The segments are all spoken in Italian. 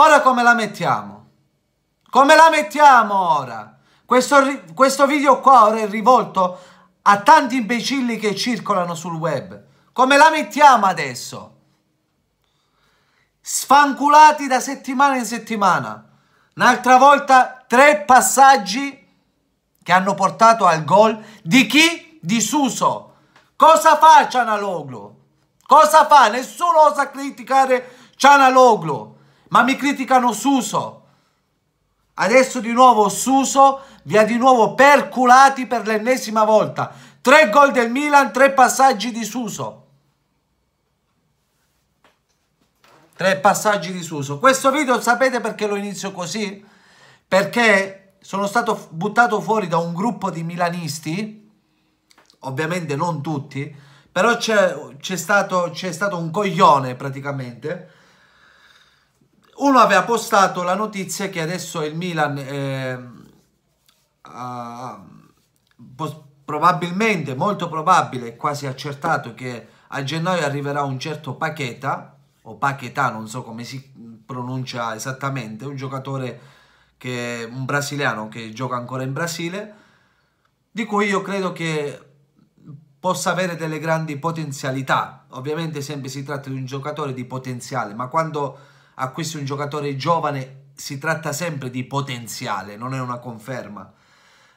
Ora come la mettiamo? Come la mettiamo ora? Questo, questo video qua ora è rivolto a tanti imbecilli che circolano sul web. Come la mettiamo adesso? Sfanculati da settimana in settimana. Un'altra volta tre passaggi che hanno portato al gol di chi? Di Suso. Cosa fa Cianaloglu? Cosa fa? Nessuno osa criticare Cianaloglu ma mi criticano Suso. Adesso di nuovo Suso vi ha di nuovo perculati per l'ennesima volta. Tre gol del Milan, tre passaggi di Suso. Tre passaggi di Suso. Questo video sapete perché lo inizio così? Perché sono stato buttato fuori da un gruppo di milanisti, ovviamente non tutti, però c'è stato, stato un coglione praticamente, uno aveva postato la notizia che adesso il Milan eh, ha, probabilmente, molto probabile, quasi accertato che a gennaio arriverà un certo Pacheta o Pacheta, non so come si pronuncia esattamente, un giocatore che un brasiliano che gioca ancora in Brasile di cui io credo che possa avere delle grandi potenzialità. Ovviamente sempre si tratta di un giocatore di potenziale, ma quando acquisti un giocatore giovane si tratta sempre di potenziale, non è una conferma.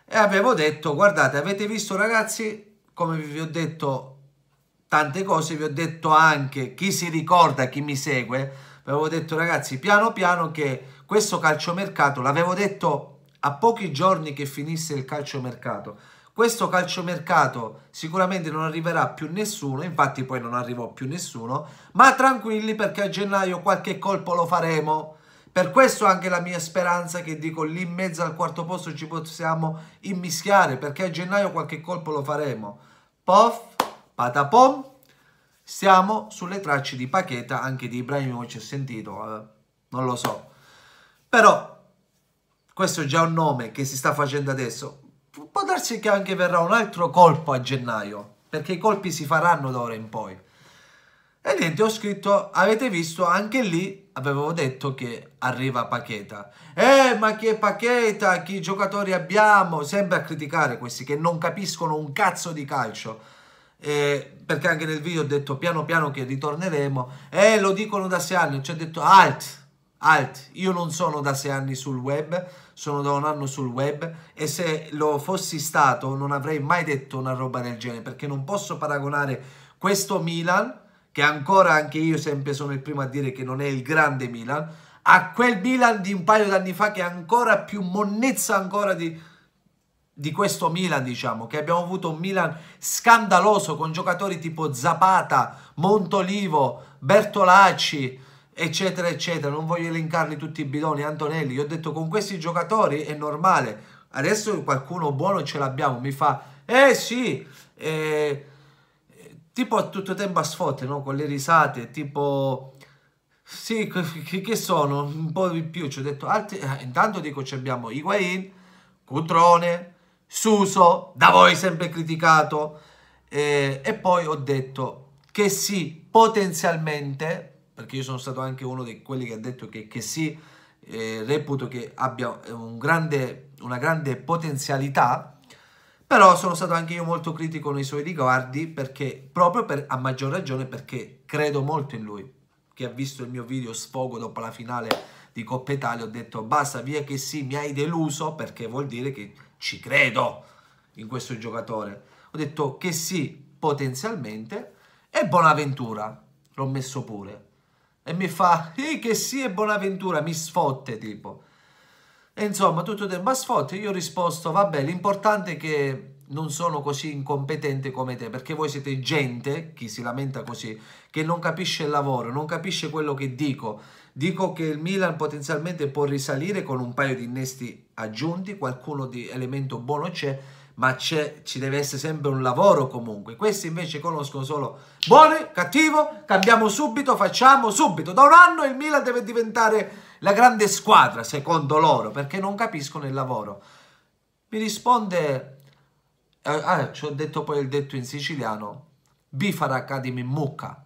E avevo detto, guardate, avete visto ragazzi, come vi ho detto tante cose, vi ho detto anche, chi si ricorda, chi mi segue, avevo detto ragazzi, piano piano che questo calciomercato, l'avevo detto a pochi giorni che finisse il calciomercato, questo calciomercato sicuramente non arriverà più nessuno, infatti poi non arrivò più nessuno, ma tranquilli perché a gennaio qualche colpo lo faremo. Per questo anche la mia speranza che dico lì in mezzo al quarto posto ci possiamo immischiare, perché a gennaio qualche colpo lo faremo. Pof, patapom, siamo sulle tracce di Pacheta, anche di ci ha sentito, eh, non lo so. Però questo è già un nome che si sta facendo adesso può darsi che anche verrà un altro colpo a gennaio, perché i colpi si faranno d'ora in poi. E niente, ho scritto, avete visto, anche lì avevo detto che arriva Pacheta. Eh, ma che Pacheta, che giocatori abbiamo? Sempre a criticare questi che non capiscono un cazzo di calcio. Eh, perché anche nel video ho detto piano piano che ritorneremo. Eh, lo dicono da sei anni, ci ho detto alt, Alt, io non sono da sei anni sul web, sono da un anno sul web e se lo fossi stato non avrei mai detto una roba del genere perché non posso paragonare questo Milan, che ancora anche io sempre sono il primo a dire che non è il grande Milan, a quel Milan di un paio d'anni fa che è ancora più monnezza ancora di, di questo Milan, diciamo, che abbiamo avuto un Milan scandaloso con giocatori tipo Zapata, Montolivo, Bertolacci, eccetera, eccetera. Non voglio elencarli tutti i bidoni, Antonelli. Io ho detto con questi giocatori è normale. Adesso qualcuno buono ce l'abbiamo. Mi fa, eh sì, eh, tipo a tutto tempo a sfotte, no? con le risate, tipo... Sì, che sono? Un po' di più, ci ho detto altri... Eh, intanto dico ci abbiamo Higuain, Cutrone, Suso, da voi sempre criticato. Eh, e poi ho detto che sì, potenzialmente perché io sono stato anche uno di quelli che ha detto che, che sì, eh, reputo che abbia eh, un grande, una grande potenzialità, però sono stato anche io molto critico nei suoi riguardi perché, proprio per, a maggior ragione perché credo molto in lui. Chi ha visto il mio video sfogo dopo la finale di Coppa Italia ho detto basta via che sì, mi hai deluso perché vuol dire che ci credo in questo giocatore. Ho detto che sì, potenzialmente, e Bonaventura l'ho messo pure e mi fa, eh, che sì è Bonaventura, mi sfotte tipo. E insomma, tutto tempo a sfotte, io ho risposto, vabbè, l'importante è che non sono così incompetente come te, perché voi siete gente, chi si lamenta così, che non capisce il lavoro, non capisce quello che dico. Dico che il Milan potenzialmente può risalire con un paio di innesti aggiunti, qualcuno di elemento buono c'è, ma ci deve essere sempre un lavoro comunque. Questi invece conoscono solo buono, cattivo, cambiamo subito, facciamo subito. Da un anno il Milan deve diventare la grande squadra, secondo loro, perché non capiscono il lavoro. Mi risponde, eh, ah, ci ho detto poi il detto in siciliano, Bifara Academy Mucca.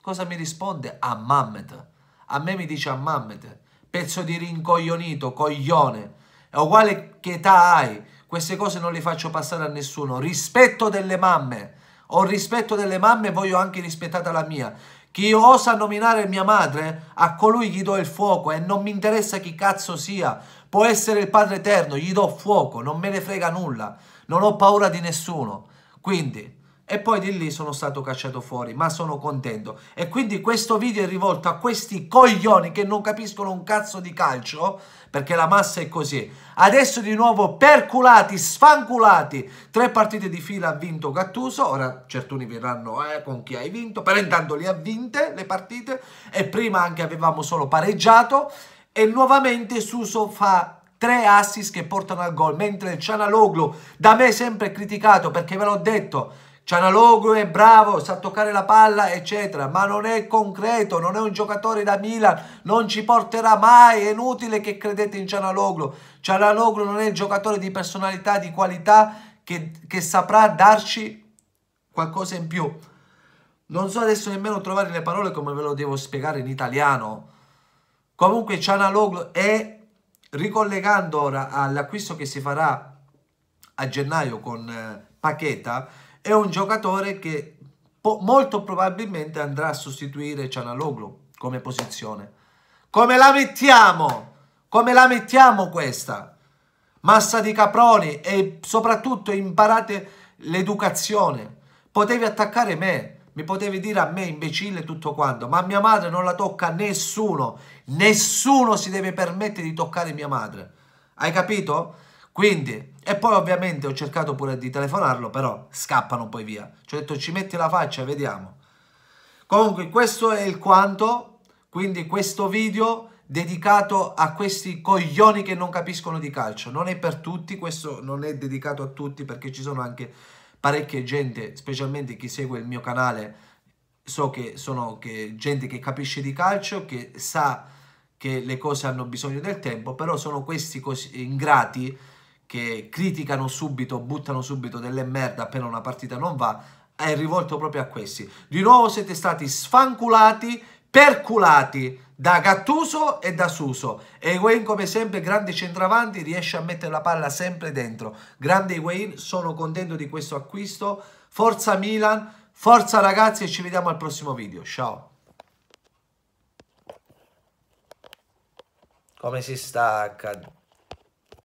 Cosa mi risponde? A Mammet. A me mi dice a Mammet, pezzo di rincoglionito, coglione. È uguale che età hai, queste cose non le faccio passare a nessuno. Rispetto delle mamme. Ho rispetto delle mamme e voglio anche rispettata la mia. Chi osa nominare mia madre, a colui gli do il fuoco e non mi interessa chi cazzo sia. Può essere il Padre Eterno, gli do fuoco, non me ne frega nulla. Non ho paura di nessuno. Quindi e poi di lì sono stato cacciato fuori, ma sono contento. E quindi questo video è rivolto a questi coglioni che non capiscono un cazzo di calcio, perché la massa è così. Adesso di nuovo perculati, sfanculati. Tre partite di fila ha vinto Gattuso, ora certuni verranno eh, con chi hai vinto, però intanto li ha vinte le partite e prima anche avevamo solo pareggiato e nuovamente Suso fa tre assist che portano al gol, mentre il Cianaloglu da me sempre criticato perché ve l'ho detto Cianalogo è bravo, sa toccare la palla, eccetera, ma non è concreto, non è un giocatore da Milan, non ci porterà mai, è inutile che credete in Cianaloglu. Cianaloglu non è il giocatore di personalità, di qualità, che, che saprà darci qualcosa in più. Non so adesso nemmeno trovare le parole come ve lo devo spiegare in italiano. Comunque Cianaloglu è, ricollegando ora all'acquisto che si farà a gennaio con eh, Paqueta, è un giocatore che molto probabilmente andrà a sostituire Cianaloglu come posizione. Come la mettiamo? Come la mettiamo questa? Massa di caproni e soprattutto imparate l'educazione. Potevi attaccare me, mi potevi dire a me imbecille tutto quanto, ma mia madre non la tocca nessuno. Nessuno si deve permettere di toccare mia madre. Hai capito? Quindi, e poi ovviamente ho cercato pure di telefonarlo, però scappano poi via. Ci ho detto ci metti la faccia, vediamo. Comunque questo è il quanto, quindi questo video dedicato a questi coglioni che non capiscono di calcio. Non è per tutti, questo non è dedicato a tutti perché ci sono anche parecchie gente, specialmente chi segue il mio canale, so che sono che gente che capisce di calcio, che sa che le cose hanno bisogno del tempo, però sono questi così ingrati che criticano subito, buttano subito delle merda appena una partita non va, è rivolto proprio a questi. Di nuovo siete stati sfanculati, perculati da Gattuso e da Suso. E Higuain come sempre, grande centravanti, riesce a mettere la palla sempre dentro. Grande Higuain, sono contento di questo acquisto. Forza Milan, forza ragazzi e ci vediamo al prossimo video. Ciao! Come si stacca?